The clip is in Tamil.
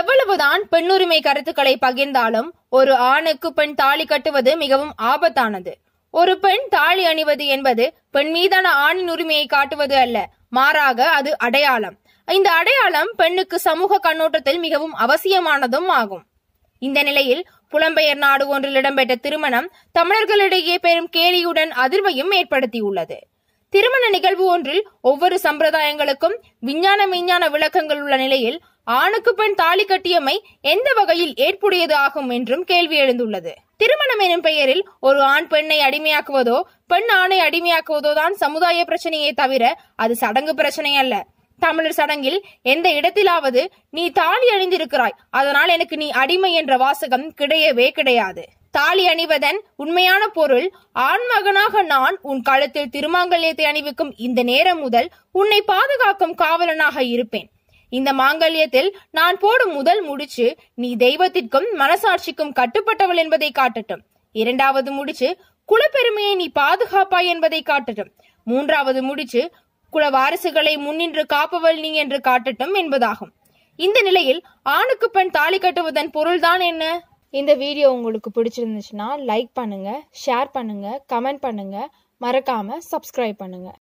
எவ்வளவுதான் பெண்ணுரிமை கருத்துக்களை பகிர்ந்தாலும் ஒரு ஆணுக்கு பெண் தாலி கட்டுவது மிகவும் ஆபத்தானது ஒரு பெண் தாலி அணிவது என்பது பெண் மீதான ஆணின் உரிமையை காட்டுவது அல்ல மாறாக அது அடையாளம் இந்த அடையாளம் பெண்ணுக்கு சமூக கண்ணோட்டத்தில் மிகவும் அவசியமானதும் ஆகும் இந்த நிலையில் புலம்பெயர் நாடு ஒன்றில் இடம்பெற்ற திருமணம் தமிழர்களிடையே பெரும் கேலியுடன் அதிர்வையும் ஏற்படுத்தியுள்ளது திருமண நிகழ்வு ஒன்றில் ஒவ்வொரு சம்பிரதாயங்களுக்கும் விஞ்ஞான விஞ்ஞான விளக்கங்கள் உள்ள நிலையில் ஆணுக்கு பெண் தாலி கட்டியமை எந்த வகையில் ஏற்புடையது ஆகும் என்றும் கேள்வி எழுந்துள்ளது திருமணம் எனும் பெயரில் ஒரு ஆண் பெண்ணை அடிமையாக்குவதோ பெண் ஆணை அடிமையாக்குவதோ தான் சமுதாய பிரச்சனையை தவிர அது சடங்கு பிரச்சனை அல்ல தமிழர் சடங்கில் எந்த இடத்திலாவது நீ தாலி அணிந்திருக்கிறாய் அதனால் எனக்கு நீ அடிமை என்ற வாசகம் கிடையவே கிடையாது தாலி அணிவதன் உண்மையான பொருள் ஆண்மகனாக நான் உன் கழுத்தில் திருமாங்கல்யத்தை அணிவிக்கும் இந்த நேரம் முதல் உன்னை பாதுகாக்கும் காவலனாக இருப்பேன் இந்த மாங்கல்யத்தில் நான் போடும் முதல் முடிச்சு நீ தெய்வத்திற்கும் மனசாட்சிக்கும் கட்டுப்பட்டவள் என்பதை காட்டட்டும் இரண்டாவது முடிச்சு குலப்பெருமையை நீ பாதுகாப்பாய் என்பதை காட்டட்டும் மூன்றாவது முடிச்சு குல வாரிசுகளை முன்னின்று காப்பவள் நீ என்று காட்டட்டும் என்பதாகும் இந்த நிலையில் ஆணுக்கு பெண் தாலி கட்டுவதன் பொருள்தான் என்ன இந்த வீடியோ உங்களுக்கு பிடிச்சிருந்துச்சுன்னா லைக் பண்ணுங்க ஷேர் பண்ணுங்க கமெண்ட் பண்ணுங்க மறக்காம சப்ஸ்கிரைப் பண்ணுங்க